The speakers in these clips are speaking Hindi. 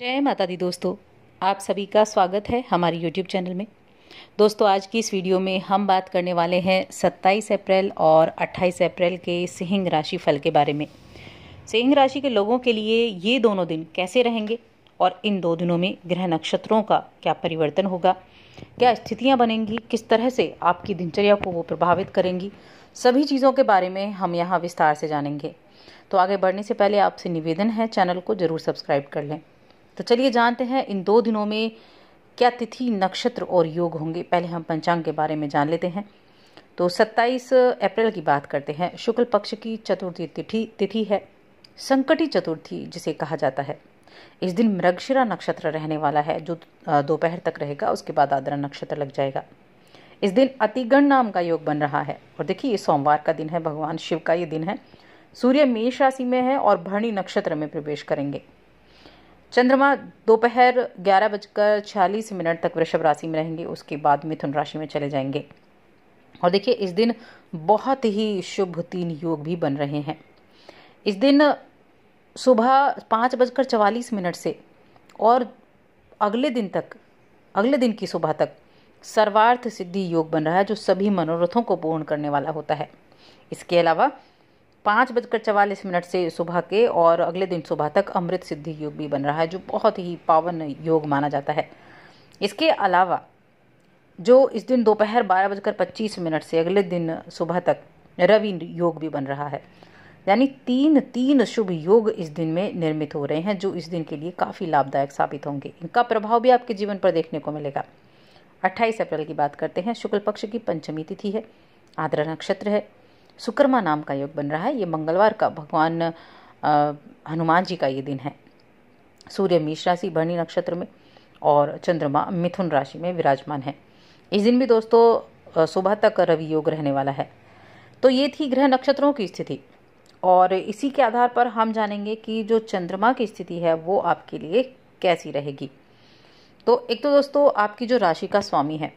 जय माता दी दोस्तों आप सभी का स्वागत है हमारे YouTube चैनल में दोस्तों आज की इस वीडियो में हम बात करने वाले हैं 27 अप्रैल और 28 अप्रैल के सिंह राशि फल के बारे में सिंह राशि के लोगों के लिए ये दोनों दिन कैसे रहेंगे और इन दो दिनों में ग्रह नक्षत्रों का क्या परिवर्तन होगा क्या स्थितियाँ बनेंगी किस तरह से आपकी दिनचर्या को वो प्रभावित करेंगी सभी चीज़ों के बारे में हम यहाँ विस्तार से जानेंगे तो आगे बढ़ने से पहले आपसे निवेदन है चैनल को ज़रूर सब्सक्राइब कर लें तो चलिए जानते हैं इन दो दिनों में क्या तिथि नक्षत्र और योग होंगे पहले हम पंचांग के बारे में जान लेते हैं तो 27 अप्रैल की बात करते हैं शुक्ल पक्ष की चतुर्थी तिथि तिथि है संकटी चतुर्थी जिसे कहा जाता है इस दिन मृगशिरा नक्षत्र रहने वाला है जो दोपहर तक रहेगा उसके बाद आदरा नक्षत्र लग जाएगा इस दिन अतिगण नाम का योग बन रहा है और देखिए ये सोमवार का दिन है भगवान शिव का ये दिन है सूर्य मेष राशि में है और भरणी नक्षत्र में प्रवेश करेंगे चंद्रमा दोपहर ग्यारह बजकर छियालीस मिनट तक वृषभ राशि में रहेंगे उसके बाद मिथुन राशि में चले जाएंगे और देखिए इस दिन बहुत ही शुभ तीन योग भी बन रहे हैं इस दिन सुबह पाँच बजकर चवालीस मिनट से और अगले दिन तक अगले दिन की सुबह तक सर्वार्थ सिद्धि योग बन रहा है जो सभी मनोरथों को पूर्ण करने वाला होता है इसके अलावा पाँच बजकर चवालीस मिनट से सुबह के और अगले दिन सुबह तक अमृत सिद्धि योग भी बन रहा है जो बहुत ही पावन योग माना जाता है इसके अलावा जो इस दिन दोपहर बारह बजकर पच्चीस मिनट से अगले दिन सुबह तक रवि योग भी बन रहा है यानी तीन तीन शुभ योग इस दिन में निर्मित हो रहे हैं जो इस दिन के लिए काफ़ी लाभदायक साबित होंगे इनका प्रभाव भी आपके जीवन पर देखने को मिलेगा 28 अप्रैल की बात करते हैं शुक्ल पक्ष की पंचमी तिथि है आद्रा नक्षत्र है सुकर्मा नाम का योग बन रहा है ये मंगलवार का भगवान हनुमान जी का ये दिन है सूर्य मेष राशि भरणी नक्षत्र में और चंद्रमा मिथुन राशि में विराजमान है इस दिन भी दोस्तों सुबह तक रवि योग रहने वाला है तो ये थी ग्रह नक्षत्रों की स्थिति और इसी के आधार पर हम जानेंगे कि जो चंद्रमा की स्थिति है वो आपके लिए कैसी रहेगी तो एक तो दोस्तों आपकी जो राशि का स्वामी है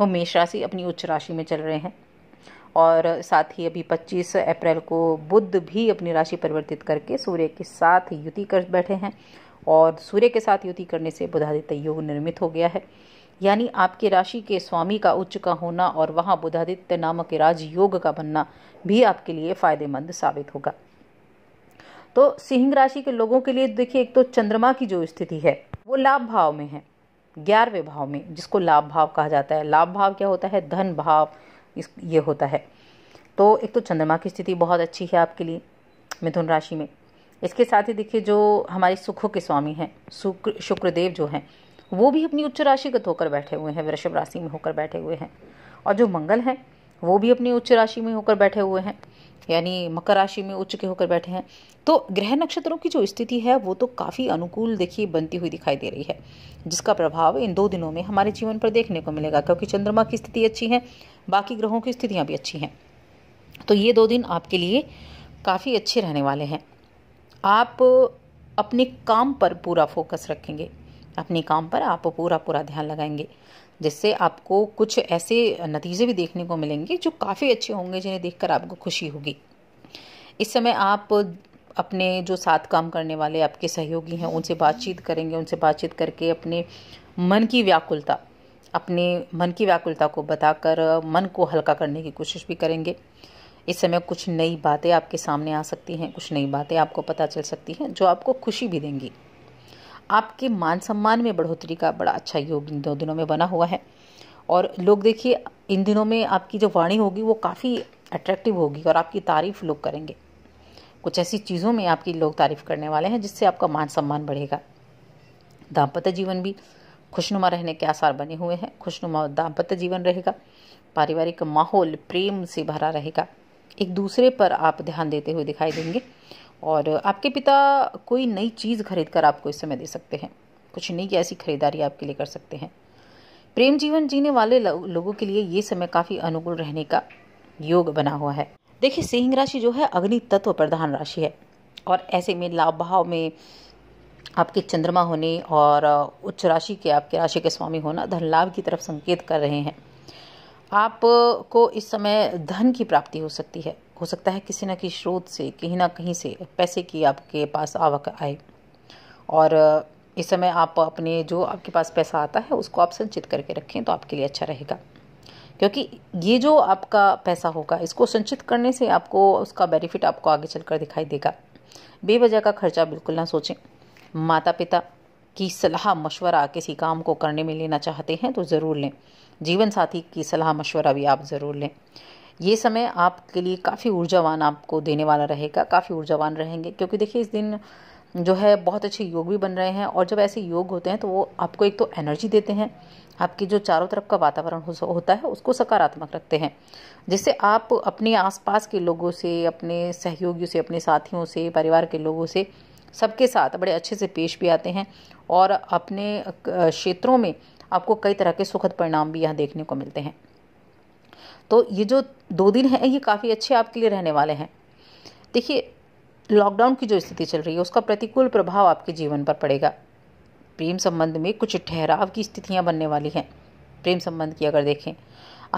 वो मेष राशि अपनी उच्च राशि में चल रहे हैं और साथ ही अभी 25 अप्रैल को बुद्ध भी अपनी राशि परिवर्तित करके सूर्य के साथ युति कर बैठे हैं और सूर्य के साथ युति करने से बुधादित्य योग निर्मित हो गया है यानी आपके राशि के स्वामी का उच्च का होना और वहाँ बुधादित्य नामक राज योग का बनना भी आपके लिए फायदेमंद साबित होगा तो सिंह राशि के लोगों के लिए देखिए एक तो चंद्रमा की जो स्थिति है वो लाभ भाव में है ग्यारहवें भाव में जिसको लाभ भाव कहा जाता है लाभ भाव क्या होता है धन भाव इस ये होता है तो एक तो चंद्रमा की स्थिति बहुत अच्छी है आपके लिए मिथुन राशि में इसके साथ ही देखिए जो हमारे सुखों के स्वामी हैं शुक्र शुक्रदेव जो हैं वो भी अपनी उच्च राशिगत होकर बैठे हुए हैं वृषभ राशि में होकर बैठे हुए हैं और जो मंगल हैं वो भी अपनी उच्च राशि में होकर बैठे हुए हैं यानी मकर राशि में उच्च के होकर बैठे हैं तो ग्रह नक्षत्रों की जो स्थिति है वो तो काफ़ी अनुकूल देखिए बनती हुई दिखाई दे रही है जिसका प्रभाव इन दो दिनों में हमारे जीवन पर देखने को मिलेगा क्योंकि चंद्रमा की स्थिति अच्छी है बाकी ग्रहों की स्थितियाँ भी अच्छी हैं तो ये दो दिन आपके लिए काफ़ी अच्छे रहने वाले हैं आप अपने काम पर पूरा फोकस रखेंगे अपने काम पर आप पूरा पूरा ध्यान लगाएंगे जिससे आपको कुछ ऐसे नतीजे भी देखने को मिलेंगे जो काफ़ी अच्छे होंगे जिन्हें देखकर आपको खुशी होगी इस समय आप अपने जो साथ काम करने वाले आपके सहयोगी हैं उनसे बातचीत करेंगे उनसे बातचीत करके अपने मन की व्याकुलता अपने मन की व्याकुलता को बताकर मन को हल्का करने की कोशिश भी करेंगे इस समय कुछ नई बातें आपके सामने आ सकती हैं कुछ नई बातें आपको पता चल सकती हैं जो आपको खुशी भी देंगी आपके मान सम्मान में बढ़ोतरी का बड़ा अच्छा योग इन दो दिनों में बना हुआ है और लोग देखिए इन दिनों में आपकी जो वाणी होगी वो काफ़ी अट्रैक्टिव होगी और आपकी तारीफ लोग करेंगे कुछ ऐसी चीज़ों में आपकी लोग तारीफ करने वाले हैं जिससे आपका मान सम्मान बढ़ेगा दाम्पत्य जीवन भी खुशनुमा रहने के आसार बने हुए हैं खुशनुमा दाम्पत्य जीवन रहेगा पारिवारिक माहौल प्रेम से भरा रहेगा एक दूसरे पर आप ध्यान देते हुए दिखाई देंगे और आपके पिता कोई नई चीज़ खरीद कर आपको इस समय दे सकते हैं कुछ नई ऐसी खरीदारी आपके लिए कर सकते हैं प्रेम जीवन जीने वाले लोगों के लिए ये समय काफ़ी अनुकूल रहने का योग बना हुआ है देखिए सिंह राशि जो है अग्नि तत्व प्रधान राशि है और ऐसे में लाभ भाव में आपके चंद्रमा होने और उच्च राशि के आपके राशि के स्वामी होना धन लाभ की तरफ संकेत कर रहे हैं आपको इस समय धन की प्राप्ति हो सकती है हो सकता है किसी न किसी स्रोत से कहीं ना कहीं से पैसे की आपके पास आवक आए और इस समय आप अपने जो आपके पास पैसा आता है उसको आप संचित करके रखें तो आपके लिए अच्छा रहेगा क्योंकि ये जो आपका पैसा होगा इसको संचित करने से आपको उसका बेनिफिट आपको आगे चलकर दिखाई देगा बेवजह का खर्चा बिल्कुल ना सोचें माता पिता की सलाह मशवरा किसी काम को करने में लेना चाहते हैं तो ज़रूर लें जीवन साथी की सलाह मशवरा भी आप ज़रूर लें ये समय आपके लिए काफ़ी ऊर्जावान आपको देने वाला रहेगा काफ़ी ऊर्जावान रहेंगे क्योंकि देखिए इस दिन जो है बहुत अच्छे योग भी बन रहे हैं और जब ऐसे योग होते हैं तो वो आपको एक तो एनर्जी देते हैं आपके जो चारों तरफ का वातावरण हो, होता है उसको सकारात्मक रखते हैं जिससे आप अपने आसपास के लोगों से अपने सहयोगियों से अपने साथियों से परिवार के लोगों से सबके साथ बड़े अच्छे से पेश भी आते हैं और अपने क्षेत्रों में आपको कई तरह के सुखद परिणाम भी यहाँ देखने को मिलते हैं तो ये जो दो दिन है ये काफ़ी अच्छे आपके लिए रहने वाले हैं देखिए लॉकडाउन की जो स्थिति चल रही है उसका प्रतिकूल प्रभाव आपके जीवन पर पड़ेगा प्रेम संबंध में कुछ ठहराव की स्थितियाँ बनने वाली हैं प्रेम संबंध की अगर देखें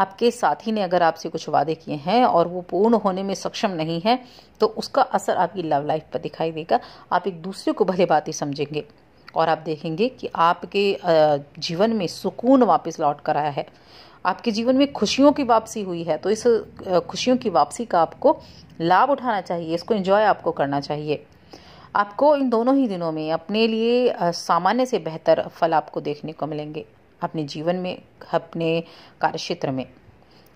आपके साथी ने अगर आपसे कुछ वादे किए हैं और वो पूर्ण होने में सक्षम नहीं है तो उसका असर आपकी लव लाइफ पर दिखाई देगा आप एक दूसरे को भले बात ही समझेंगे और आप देखेंगे कि आपके जीवन में सुकून वापस लौट कर आया है आपके जीवन में खुशियों की वापसी हुई है तो इस खुशियों की वापसी का आपको लाभ उठाना चाहिए इसको एंजॉय आपको करना चाहिए आपको इन दोनों ही दिनों में अपने लिए सामान्य से बेहतर फल आपको देखने को मिलेंगे अपने जीवन में अपने कार्यक्षेत्र में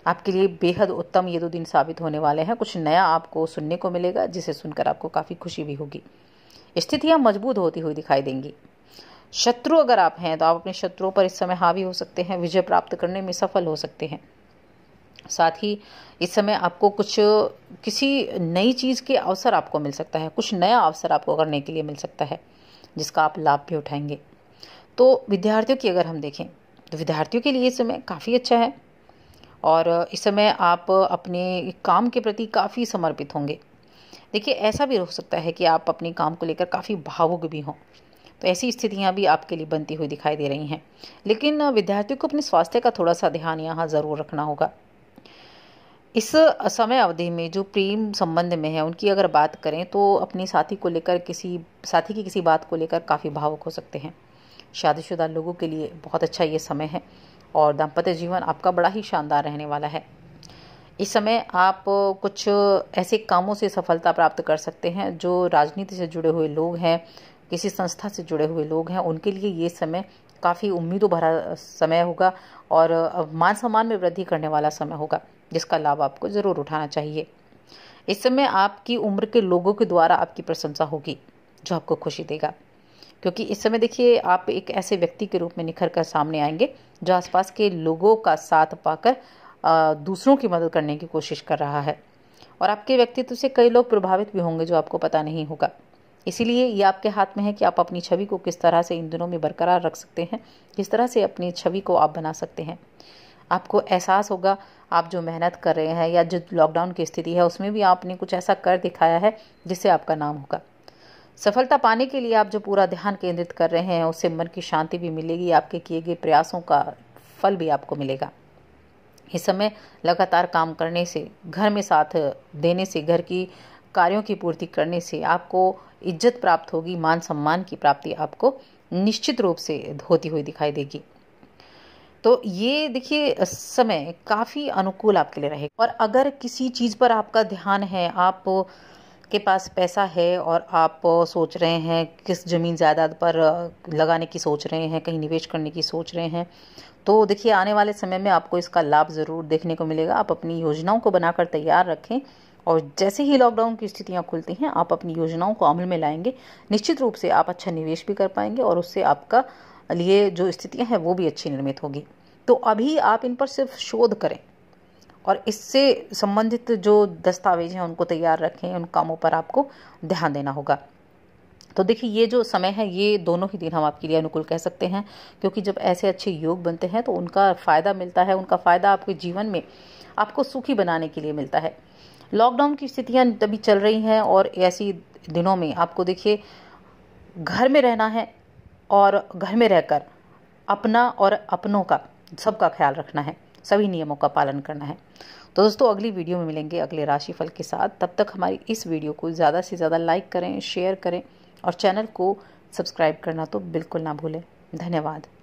आपके लिए बेहद उत्तम ये दो दिन साबित होने वाले हैं कुछ नया आपको सुनने को मिलेगा जिसे सुनकर आपको काफ़ी खुशी भी होगी स्थितियाँ मजबूत होती हुई दिखाई देंगी शत्रु अगर आप हैं तो आप अपने शत्रुओं पर इस समय हावी हो सकते हैं विजय प्राप्त करने में सफल हो सकते हैं साथ ही इस समय आपको कुछ किसी नई चीज़ के अवसर आपको मिल सकता है कुछ नया अवसर आपको करने के लिए मिल सकता है जिसका आप लाभ भी उठाएंगे तो विद्यार्थियों की अगर हम देखें तो विद्यार्थियों के लिए इस समय काफ़ी अच्छा है और इस समय आप अपने काम के प्रति काफ़ी समर्पित होंगे देखिए ऐसा भी हो सकता है कि आप अपने काम को लेकर काफ़ी भावुक भी हों तो ऐसी स्थितियां भी आपके लिए बनती हुई दिखाई दे रही हैं लेकिन विद्यार्थियों को अपने स्वास्थ्य का थोड़ा सा ध्यान यहाँ ज़रूर रखना होगा इस समय अवधि में जो प्रेम संबंध में है उनकी अगर बात करें तो अपने साथी को लेकर किसी साथी की किसी बात को लेकर काफ़ी भावुक हो सकते हैं शादीशुदा लोगों के लिए बहुत अच्छा ये समय है और दाम्पत्य जीवन आपका बड़ा ही शानदार रहने वाला है इस समय आप कुछ ऐसे कामों से सफलता प्राप्त कर सकते हैं जो राजनीति से जुड़े हुए लोग हैं किसी संस्था से जुड़े हुए लोग हैं उनके लिए ये समय काफ़ी उम्मीदों भरा समय होगा और मान सम्मान में वृद्धि करने वाला समय होगा जिसका लाभ आपको ज़रूर उठाना चाहिए इस समय आपकी उम्र के लोगों के द्वारा आपकी प्रशंसा होगी जो आपको खुशी देगा क्योंकि इस समय देखिए आप एक ऐसे व्यक्ति के रूप में निखर कर सामने आएंगे जो आसपास के लोगों का साथ पाकर दूसरों की मदद करने की कोशिश कर रहा है और आपके व्यक्तित्व से कई लोग प्रभावित भी होंगे जो आपको पता नहीं होगा इसीलिए ये आपके हाथ में है कि आप अपनी छवि को किस तरह से इन दिनों में बरकरार रख सकते हैं किस तरह से अपनी छवि को आप बना सकते हैं आपको एहसास होगा आप जो मेहनत कर रहे हैं या जो लॉकडाउन की स्थिति है उसमें भी आपने कुछ ऐसा कर दिखाया है जिससे आपका नाम होगा सफलता पाने के लिए आप जो पूरा ध्यान केंद्रित कर रहे हैं उससे मन की शांति भी मिलेगी आपके किए गए प्रयासों का फल भी आपको मिलेगा इस समय लगातार काम करने से घर में साथ देने से घर की कार्यों की पूर्ति करने से आपको इज्जत प्राप्त होगी मान सम्मान की प्राप्ति आपको निश्चित रूप से होती हुई दिखाई देगी तो ये देखिए समय काफ़ी अनुकूल आपके लिए रहेगा और अगर किसी चीज़ पर आपका ध्यान है आप के पास पैसा है और आप सोच रहे हैं किस ज़मीन जायदाद पर लगाने की सोच रहे हैं कहीं निवेश करने की सोच रहे हैं तो देखिए आने वाले समय में आपको इसका लाभ ज़रूर देखने को मिलेगा आप अपनी योजनाओं को बनाकर तैयार रखें और जैसे ही लॉकडाउन की स्थितियाँ खुलती हैं आप अपनी योजनाओं को अमल में लाएंगे निश्चित रूप से आप अच्छा निवेश भी कर पाएंगे और उससे आपका लिए जो स्थितियाँ हैं वो भी अच्छी निर्मित होगी तो अभी आप इन पर सिर्फ शोध करें और इससे संबंधित जो दस्तावेज हैं उनको तैयार रखें उन कामों पर आपको ध्यान देना होगा तो देखिए ये जो समय है ये दोनों ही दिन हम आपके लिए अनुकूल कह सकते हैं क्योंकि जब ऐसे अच्छे योग बनते हैं तो उनका फ़ायदा मिलता है उनका फ़ायदा आपके जीवन में आपको सुखी बनाने के लिए मिलता है लॉकडाउन की स्थितियाँ तभी चल रही हैं और ऐसी दिनों में आपको देखिए घर में रहना है और घर में रहकर अपना और अपनों का सबका ख्याल रखना है सभी नियमों का पालन करना है तो दोस्तों अगली वीडियो में मिलेंगे अगले राशिफल के साथ तब तक हमारी इस वीडियो को ज़्यादा से ज़्यादा लाइक करें शेयर करें और चैनल को सब्सक्राइब करना तो बिल्कुल ना भूलें धन्यवाद